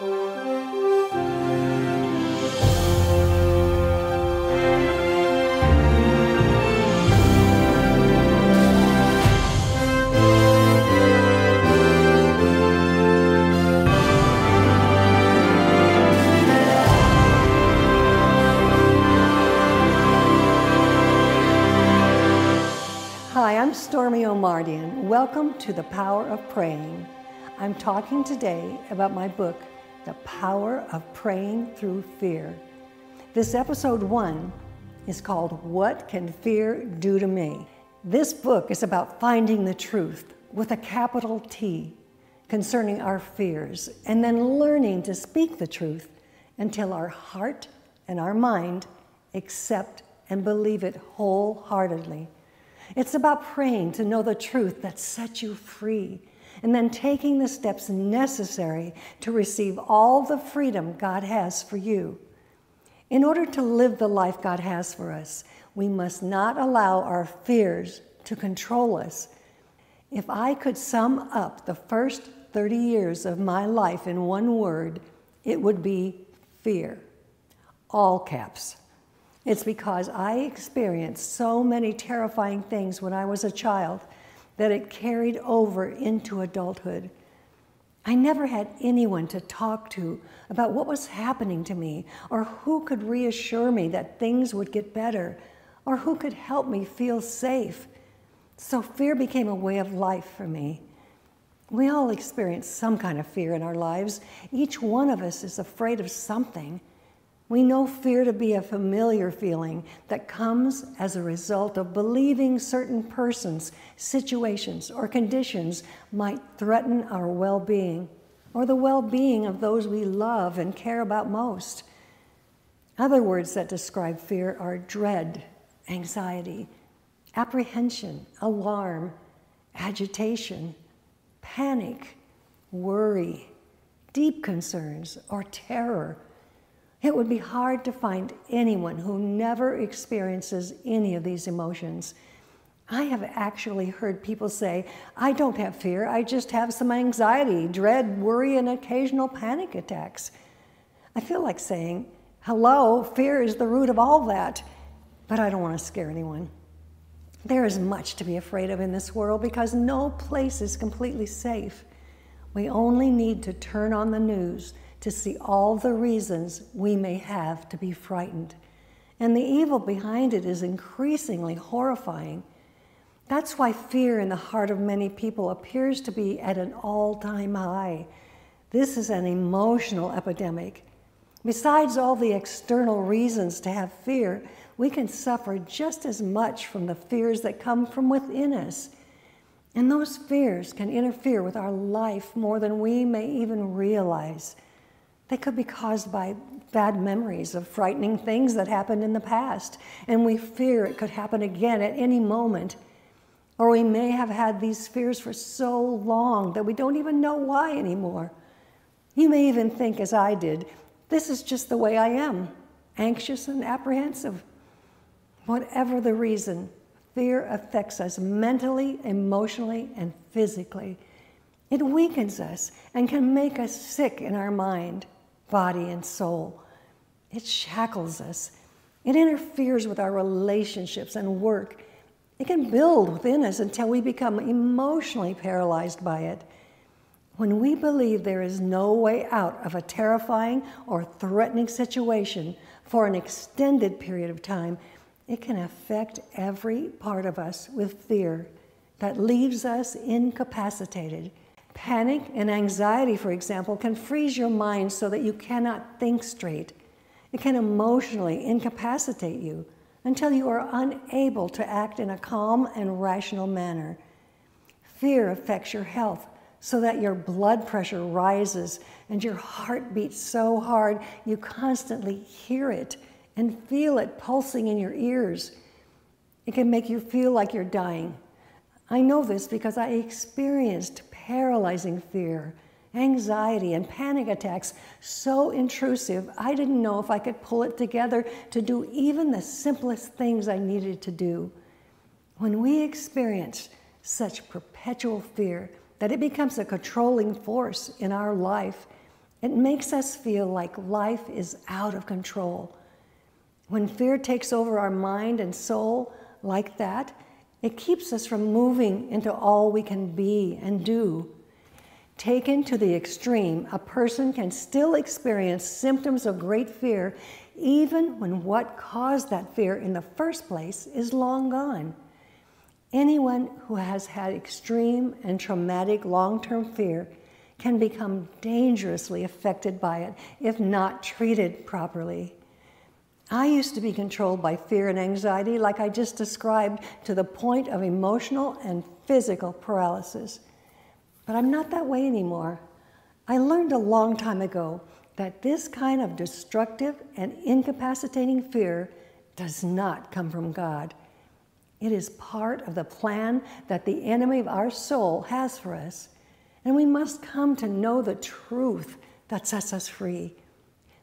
Hi, I'm Stormy O'Mardian. Welcome to The Power of Praying. I'm talking today about my book, the power of praying through fear. This episode one is called What Can Fear Do to Me? This book is about finding the truth with a capital T concerning our fears and then learning to speak the truth until our heart and our mind accept and believe it wholeheartedly. It's about praying to know the truth that sets you free and then taking the steps necessary to receive all the freedom God has for you. In order to live the life God has for us, we must not allow our fears to control us. If I could sum up the first 30 years of my life in one word, it would be fear. All caps. It's because I experienced so many terrifying things when I was a child that it carried over into adulthood. I never had anyone to talk to about what was happening to me, or who could reassure me that things would get better, or who could help me feel safe. So fear became a way of life for me. We all experience some kind of fear in our lives. Each one of us is afraid of something. We know fear to be a familiar feeling that comes as a result of believing certain persons, situations, or conditions might threaten our well being or the well being of those we love and care about most. Other words that describe fear are dread, anxiety, apprehension, alarm, agitation, panic, worry, deep concerns, or terror it would be hard to find anyone who never experiences any of these emotions. I have actually heard people say, I don't have fear, I just have some anxiety, dread, worry, and occasional panic attacks. I feel like saying, hello, fear is the root of all that, but I don't want to scare anyone. There is much to be afraid of in this world because no place is completely safe. We only need to turn on the news to see all the reasons we may have to be frightened. And the evil behind it is increasingly horrifying. That's why fear in the heart of many people appears to be at an all time high. This is an emotional epidemic. Besides all the external reasons to have fear, we can suffer just as much from the fears that come from within us. And those fears can interfere with our life more than we may even realize. They could be caused by bad memories of frightening things that happened in the past, and we fear it could happen again at any moment. Or we may have had these fears for so long that we don't even know why anymore. You may even think, as I did, this is just the way I am anxious and apprehensive. Whatever the reason, fear affects us mentally, emotionally, and physically. It weakens us and can make us sick in our mind body and soul. It shackles us. It interferes with our relationships and work. It can build within us until we become emotionally paralyzed by it. When we believe there is no way out of a terrifying or threatening situation for an extended period of time, it can affect every part of us with fear that leaves us incapacitated Panic and anxiety, for example, can freeze your mind so that you cannot think straight. It can emotionally incapacitate you until you are unable to act in a calm and rational manner. Fear affects your health so that your blood pressure rises and your heart beats so hard you constantly hear it and feel it pulsing in your ears. It can make you feel like you're dying. I know this because I experienced paralyzing fear, anxiety, and panic attacks so intrusive, I didn't know if I could pull it together to do even the simplest things I needed to do. When we experience such perpetual fear that it becomes a controlling force in our life, it makes us feel like life is out of control. When fear takes over our mind and soul like that, it keeps us from moving into all we can be and do. Taken to the extreme, a person can still experience symptoms of great fear even when what caused that fear in the first place is long gone. Anyone who has had extreme and traumatic long term fear can become dangerously affected by it if not treated properly. I used to be controlled by fear and anxiety, like I just described, to the point of emotional and physical paralysis. But I'm not that way anymore. I learned a long time ago that this kind of destructive and incapacitating fear does not come from God. It is part of the plan that the enemy of our soul has for us. And we must come to know the truth that sets us free.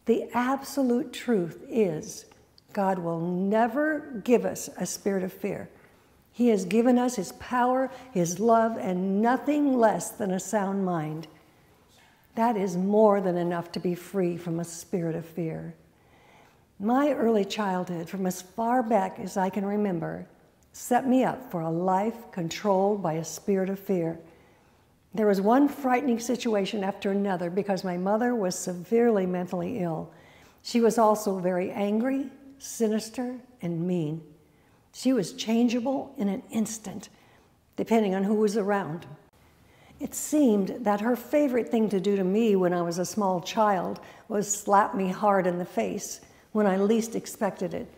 The absolute truth is God will never give us a spirit of fear. He has given us His power, His love, and nothing less than a sound mind. That is more than enough to be free from a spirit of fear. My early childhood, from as far back as I can remember, set me up for a life controlled by a spirit of fear. There was one frightening situation after another because my mother was severely mentally ill. She was also very angry, sinister, and mean. She was changeable in an instant, depending on who was around. It seemed that her favorite thing to do to me when I was a small child was slap me hard in the face when I least expected it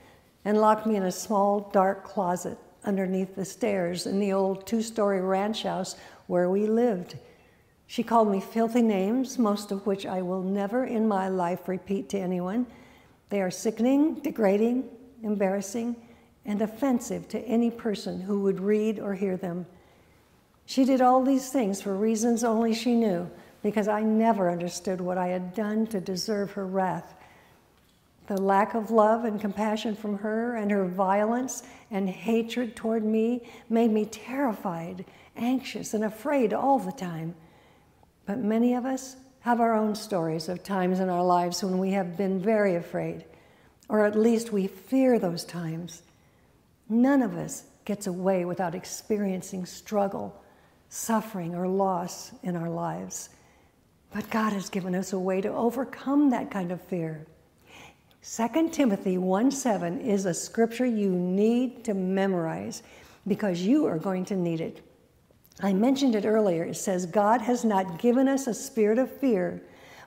and lock me in a small, dark closet underneath the stairs in the old two story ranch house where we lived. She called me filthy names, most of which I will never in my life repeat to anyone. They are sickening, degrading, embarrassing, and offensive to any person who would read or hear them. She did all these things for reasons only she knew, because I never understood what I had done to deserve her wrath. The lack of love and compassion from her and her violence and hatred toward me made me terrified anxious and afraid all the time. But many of us have our own stories of times in our lives when we have been very afraid, or at least we fear those times. None of us gets away without experiencing struggle, suffering, or loss in our lives. But God has given us a way to overcome that kind of fear. 2 Timothy 1 7 is a scripture you need to memorize because you are going to need it. I mentioned it earlier. It says, God has not given us a spirit of fear,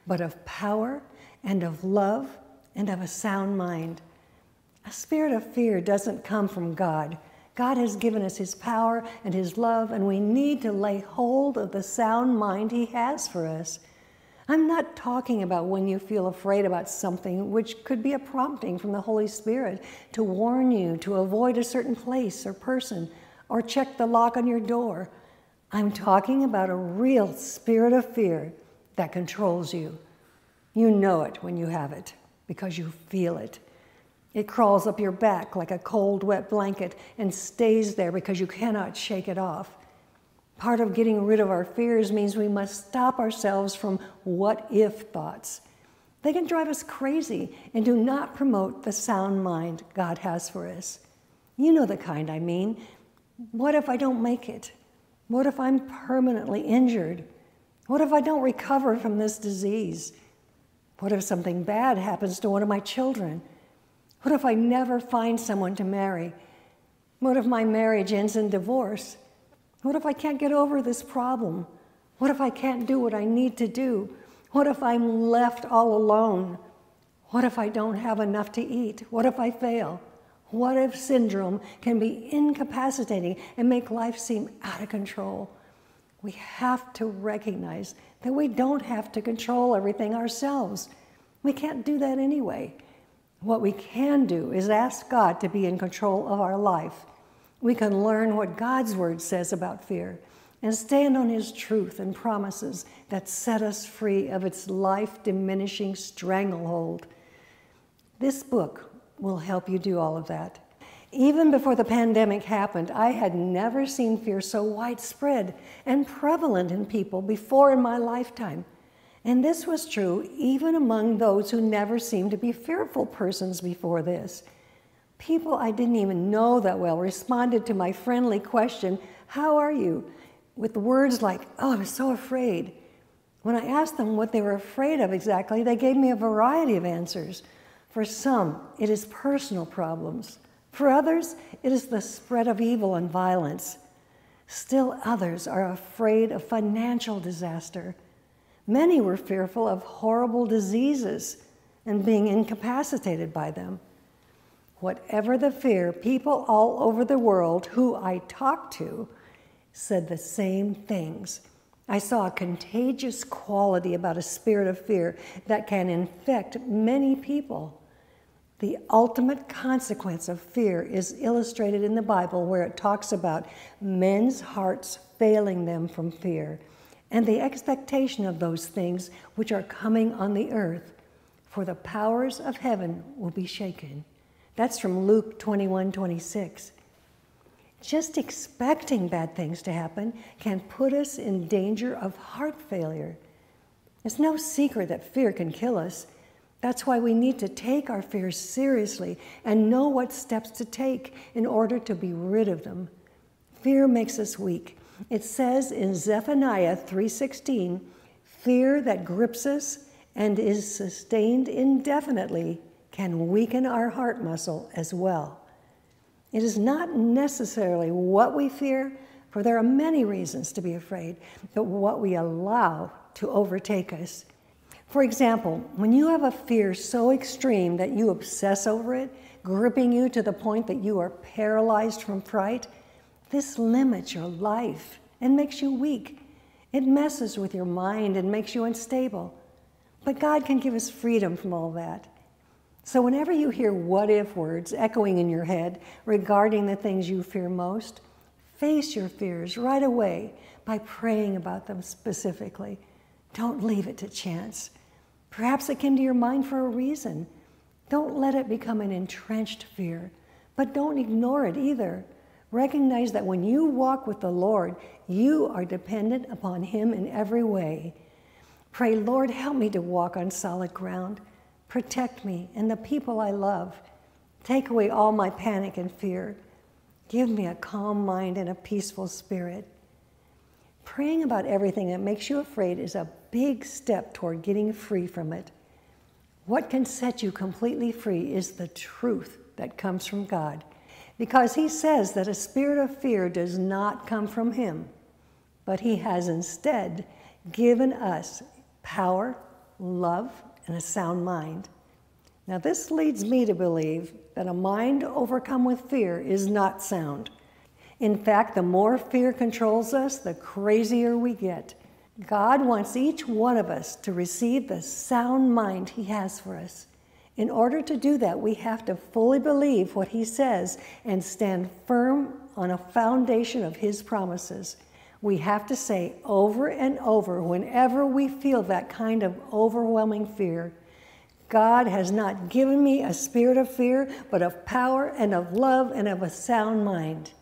but of power and of love and of a sound mind. A spirit of fear doesn't come from God. God has given us His power and His love, and we need to lay hold of the sound mind He has for us. I'm not talking about when you feel afraid about something, which could be a prompting from the Holy Spirit to warn you to avoid a certain place or person, or check the lock on your door, I'm talking about a real spirit of fear that controls you. You know it when you have it because you feel it. It crawls up your back like a cold, wet blanket and stays there because you cannot shake it off. Part of getting rid of our fears means we must stop ourselves from what if thoughts. They can drive us crazy and do not promote the sound mind God has for us. You know the kind I mean. What if I don't make it? What if I'm permanently injured? What if I don't recover from this disease? What if something bad happens to one of my children? What if I never find someone to marry? What if my marriage ends in divorce? What if I can't get over this problem? What if I can't do what I need to do? What if I'm left all alone? What if I don't have enough to eat? What if I fail? what if syndrome can be incapacitating and make life seem out of control. We have to recognize that we don't have to control everything ourselves. We can't do that anyway. What we can do is ask God to be in control of our life. We can learn what God's word says about fear and stand on his truth and promises that set us free of its life diminishing stranglehold. This book will help you do all of that. Even before the pandemic happened, I had never seen fear so widespread and prevalent in people before in my lifetime. And this was true even among those who never seemed to be fearful persons before this. People I didn't even know that well responded to my friendly question, How are you? with words like, Oh, I'm so afraid. When I asked them what they were afraid of exactly, they gave me a variety of answers. For some, it is personal problems. For others, it is the spread of evil and violence. Still others are afraid of financial disaster. Many were fearful of horrible diseases and being incapacitated by them. Whatever the fear, people all over the world who I talked to said the same things. I saw a contagious quality about a spirit of fear that can infect many people. The ultimate consequence of fear is illustrated in the Bible, where it talks about men's hearts failing them from fear and the expectation of those things which are coming on the earth, for the powers of heaven will be shaken. That's from Luke 21 26. Just expecting bad things to happen can put us in danger of heart failure. It's no secret that fear can kill us. That's why we need to take our fears seriously and know what steps to take in order to be rid of them. Fear makes us weak. It says in Zephaniah 3:16, fear that grips us and is sustained indefinitely can weaken our heart muscle as well. It is not necessarily what we fear, for there are many reasons to be afraid, but what we allow to overtake us. For example, when you have a fear so extreme that you obsess over it, gripping you to the point that you are paralyzed from fright, this limits your life and makes you weak. It messes with your mind and makes you unstable. But God can give us freedom from all that. So, whenever you hear what if words echoing in your head regarding the things you fear most, face your fears right away by praying about them specifically. Don't leave it to chance. Perhaps it came to your mind for a reason. Don't let it become an entrenched fear, but don't ignore it either. Recognize that when you walk with the Lord, you are dependent upon Him in every way. Pray, Lord, help me to walk on solid ground. Protect me and the people I love. Take away all my panic and fear. Give me a calm mind and a peaceful spirit. Praying about everything that makes you afraid is a big step toward getting free from it. What can set you completely free is the truth that comes from God, because He says that a spirit of fear does not come from Him, but He has instead given us power, love, and a sound mind. Now, this leads me to believe that a mind overcome with fear is not sound. In fact, the more fear controls us, the crazier we get. God wants each one of us to receive the sound mind He has for us. In order to do that, we have to fully believe what He says and stand firm on a foundation of His promises. We have to say over and over whenever we feel that kind of overwhelming fear God has not given me a spirit of fear, but of power and of love and of a sound mind.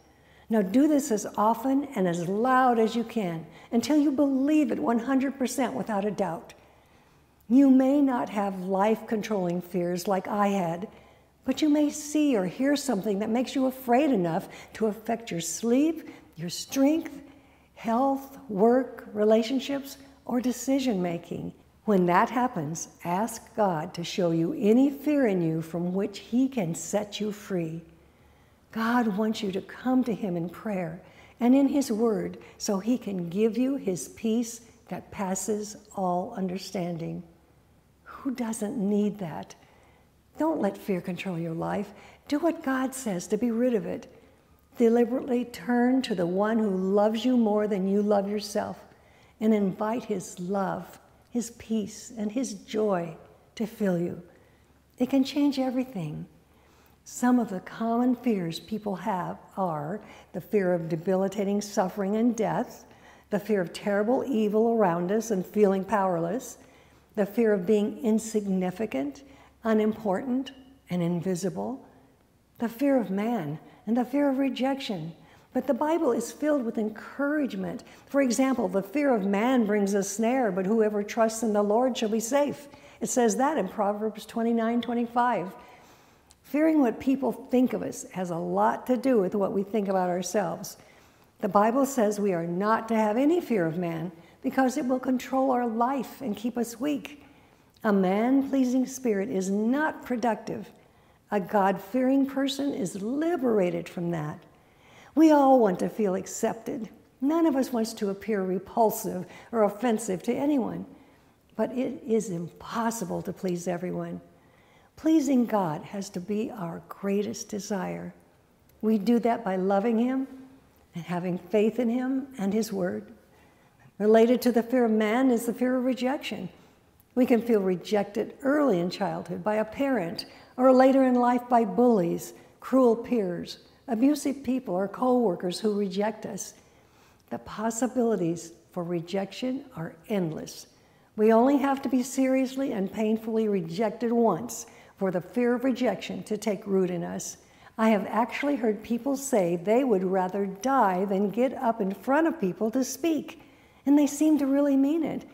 Now, do this as often and as loud as you can until you believe it 100% without a doubt. You may not have life controlling fears like I had, but you may see or hear something that makes you afraid enough to affect your sleep, your strength, health, work, relationships, or decision making. When that happens, ask God to show you any fear in you from which He can set you free. God wants you to come to Him in prayer and in His Word so He can give you His peace that passes all understanding. Who doesn't need that? Don't let fear control your life. Do what God says to be rid of it. Deliberately turn to the one who loves you more than you love yourself and invite His love, His peace, and His joy to fill you. It can change everything. Some of the common fears people have are the fear of debilitating suffering and death, the fear of terrible evil around us and feeling powerless, the fear of being insignificant, unimportant, and invisible, the fear of man, and the fear of rejection. But the Bible is filled with encouragement. For example, the fear of man brings a snare, but whoever trusts in the Lord shall be safe. It says that in Proverbs 29 25. Fearing what people think of us has a lot to do with what we think about ourselves. The Bible says we are not to have any fear of man because it will control our life and keep us weak. A man pleasing spirit is not productive. A God fearing person is liberated from that. We all want to feel accepted. None of us wants to appear repulsive or offensive to anyone. But it is impossible to please everyone. Pleasing God has to be our greatest desire. We do that by loving Him and having faith in Him and His Word. Related to the fear of man is the fear of rejection. We can feel rejected early in childhood by a parent, or later in life by bullies, cruel peers, abusive people, or co workers who reject us. The possibilities for rejection are endless. We only have to be seriously and painfully rejected once for the fear of rejection to take root in us. I have actually heard people say they would rather die than get up in front of people to speak, and they seem to really mean it.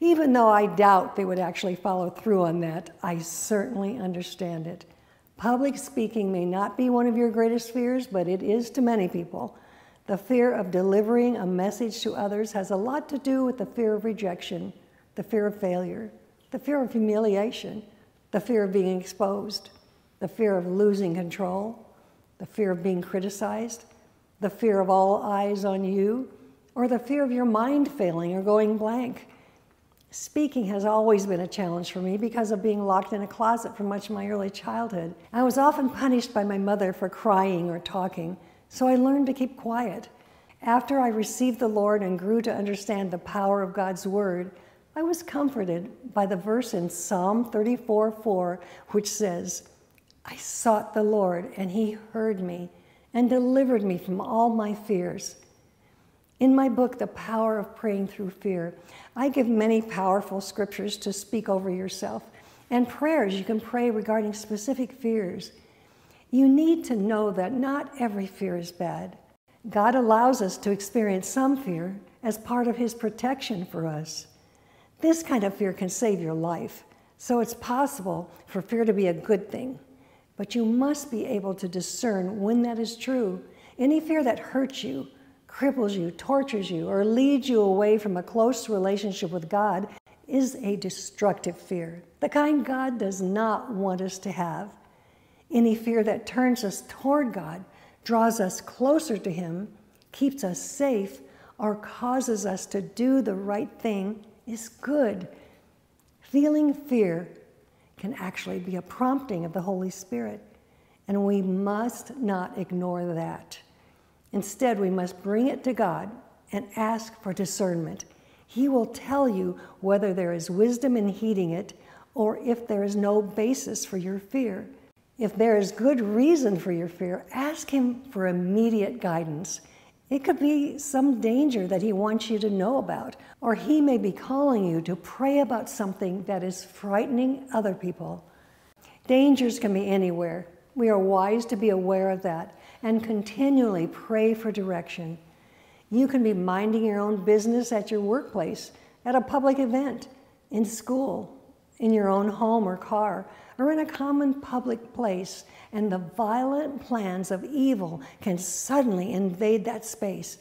Even though I doubt they would actually follow through on that, I certainly understand it. Public speaking may not be one of your greatest fears, but it is to many people. The fear of delivering a message to others has a lot to do with the fear of rejection, the fear of failure, the fear of humiliation the fear of being exposed, the fear of losing control, the fear of being criticized, the fear of all eyes on you, or the fear of your mind failing or going blank. Speaking has always been a challenge for me because of being locked in a closet for much of my early childhood. I was often punished by my mother for crying or talking, so I learned to keep quiet. After I received the Lord and grew to understand the power of God's Word, I was comforted by the verse in Psalm 34 4, which says, I sought the Lord, and he heard me and delivered me from all my fears. In my book, The Power of Praying Through Fear, I give many powerful scriptures to speak over yourself and prayers you can pray regarding specific fears. You need to know that not every fear is bad. God allows us to experience some fear as part of His protection for us. This kind of fear can save your life. So it's possible for fear to be a good thing. But you must be able to discern when that is true. Any fear that hurts you, cripples you, tortures you, or leads you away from a close relationship with God is a destructive fear, the kind God does not want us to have. Any fear that turns us toward God, draws us closer to Him, keeps us safe, or causes us to do the right thing is good. Feeling fear can actually be a prompting of the Holy Spirit, and we must not ignore that. Instead, we must bring it to God and ask for discernment. He will tell you whether there is wisdom in heeding it or if there is no basis for your fear. If there is good reason for your fear, ask Him for immediate guidance. It could be some danger that he wants you to know about, or he may be calling you to pray about something that is frightening other people. Dangers can be anywhere. We are wise to be aware of that and continually pray for direction. You can be minding your own business at your workplace, at a public event, in school, in your own home or car, or in a common public place, and the violent plans of evil can suddenly invade that space.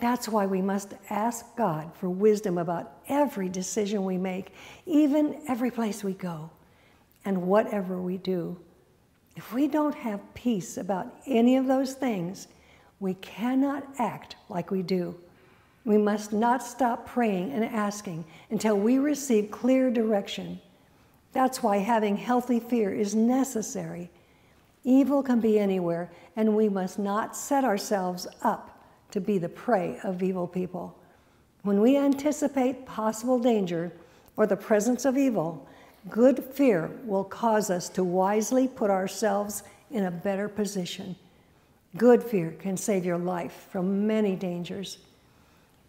That's why we must ask God for wisdom about every decision we make, even every place we go, and whatever we do. If we don't have peace about any of those things, we cannot act like we do. We must not stop praying and asking until we receive clear direction. That's why having healthy fear is necessary. Evil can be anywhere, and we must not set ourselves up to be the prey of evil people. When we anticipate possible danger or the presence of evil, good fear will cause us to wisely put ourselves in a better position. Good fear can save your life from many dangers.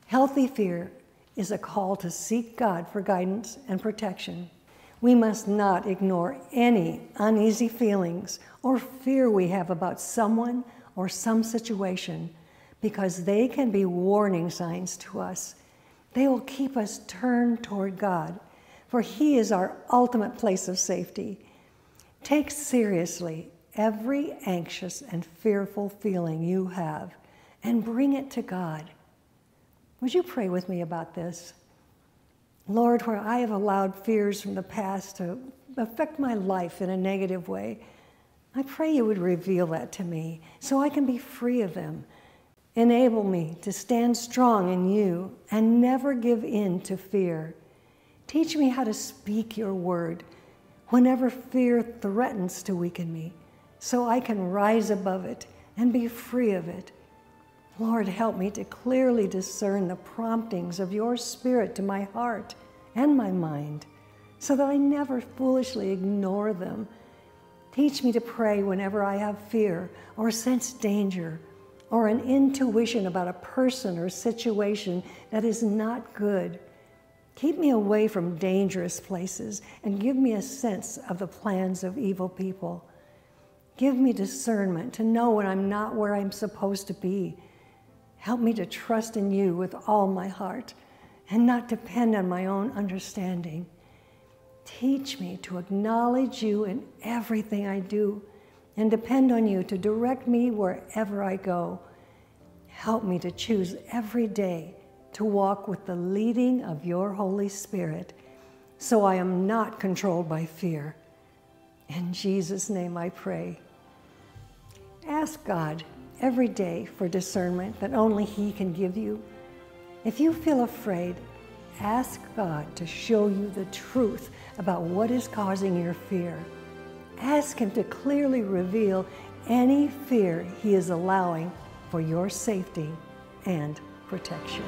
Healthy fear is a call to seek God for guidance and protection. We must not ignore any uneasy feelings or fear we have about someone or some situation because they can be warning signs to us. They will keep us turned toward God, for He is our ultimate place of safety. Take seriously every anxious and fearful feeling you have and bring it to God. Would you pray with me about this? Lord, where I have allowed fears from the past to affect my life in a negative way, I pray you would reveal that to me so I can be free of them. Enable me to stand strong in you and never give in to fear. Teach me how to speak your word whenever fear threatens to weaken me so I can rise above it and be free of it. Lord, help me to clearly discern the promptings of your Spirit to my heart and my mind so that I never foolishly ignore them. Teach me to pray whenever I have fear or sense danger or an intuition about a person or situation that is not good. Keep me away from dangerous places and give me a sense of the plans of evil people. Give me discernment to know when I'm not where I'm supposed to be Help me to trust in you with all my heart and not depend on my own understanding. Teach me to acknowledge you in everything I do and depend on you to direct me wherever I go. Help me to choose every day to walk with the leading of your Holy Spirit so I am not controlled by fear. In Jesus' name I pray. Ask God every day for discernment that only He can give you. If you feel afraid, ask God to show you the truth about what is causing your fear. Ask Him to clearly reveal any fear He is allowing for your safety and protection.